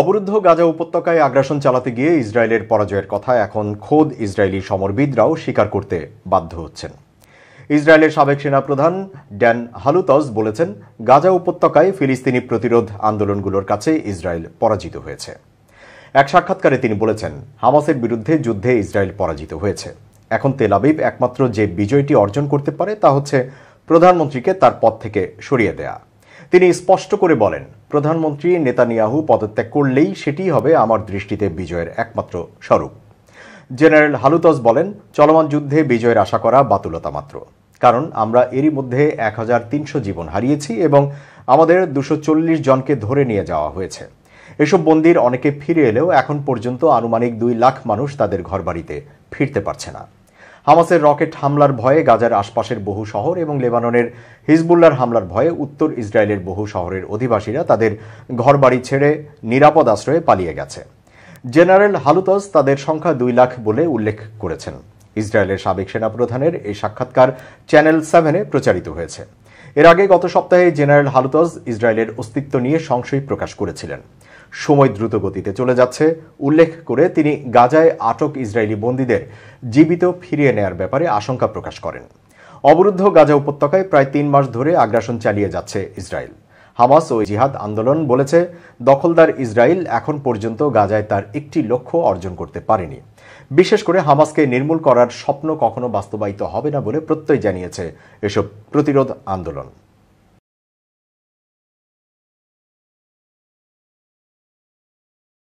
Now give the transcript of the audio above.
অবরুদ্ধ গাজা উপত্যকায় আগ্রাসন চালাতে গিয়ে ইসরায়েলের পরাজয়ের কথা এখন খোদ ইসরায়েলি সমরবিদরাও স্বীকার করতে বাধ্য হচ্ছেন ইসরায়েলের সাবেক সেনাপ্রধান ড্যান হালুতস বলেছেন গাজা উপত্যকায় ফিলিস্তিনি প্রতিরোধ আন্দোলনগুলোর কাছে ইসরায়েল পরাজিত হয়েছে এক সাক্ষাৎকারে তিনি বলেছেন হামাসের বিরুদ্ধে যুদ্ধে ইসরায়েল পরাজিত হয়েছে এখন তেলাবিব একমাত্র যে বিজয়টি অর্জন করতে পারে তা হচ্ছে প্রধানমন্ত্রীকে তার পদ থেকে সরিয়ে দেয়া তিনি স্পষ্ট করে বলেন প্রধানমন্ত্রী নেতানিয়াহু পদত্যাগ করলেই সেটি হবে আমার দৃষ্টিতে বিজয়ের একমাত্র স্বরূপ জেনারেল হালুতজ বলেন চলমান যুদ্ধে বিজয়ের আশা করা বাতুলতা মাত্র কারণ আমরা এরই মধ্যে এক হাজার তিনশো জীবন হারিয়েছি এবং আমাদের দুশো চল্লিশ জনকে ধরে নিয়ে যাওয়া হয়েছে এসব বন্দির অনেকে ফিরে এলেও এখন পর্যন্ত আনুমানিক দুই লাখ মানুষ তাদের ঘরবাড়িতে ফিরতে পারছে না হামাসের রকেট হামলার ভয়ে গাজার আশপাশের বহু শহর এবং লেবাননের হিজবুল্লার হামলার ভয়ে উত্তর ইসরায়েলের বহু শহরের অধিবাসীরা তাদের ঘরবাড়ি ছেড়ে নিরাপদ আশ্রয়ে পালিয়ে গেছে জেনারেল হালুতস তাদের সংখ্যা দুই লাখ বলে উল্লেখ করেছেন ইসরায়েলের সাবেক সেনাপ্রধানের এই সাক্ষাৎকার চ্যানেল সেভেনে প্রচারিত হয়েছে এর আগে গত সপ্তাহে জেনারেল হালুতজ ইসরায়েলের অস্তিত্ব নিয়ে সংশয় প্রকাশ করেছিলেন সময় দ্রুত গতিতে চলে যাচ্ছে উল্লেখ করে তিনি গাজায় আটক ইসরায়েলি বন্দীদের জীবিত ফিরিয়ে নেয়ার ব্যাপারে আশঙ্কা প্রকাশ করেন অবরুদ্ধ গাজা উপত্যকায় প্রায় তিন মাস ধরে আগ্রাসন চালিয়ে যাচ্ছে ইসরায়েল হামাস ও জিহাদ আন্দোলন বলেছে দখলদার ইসরায়েল এখন পর্যন্ত গাজায় তার একটি লক্ষ্য অর্জন করতে পারেনি বিশেষ করে হামাসকে নির্মূল করার স্বপ্ন কখনো বাস্তবায়িত হবে না বলে প্রত্যয় জানিয়েছে এসব প্রতিরোধ আন্দোলন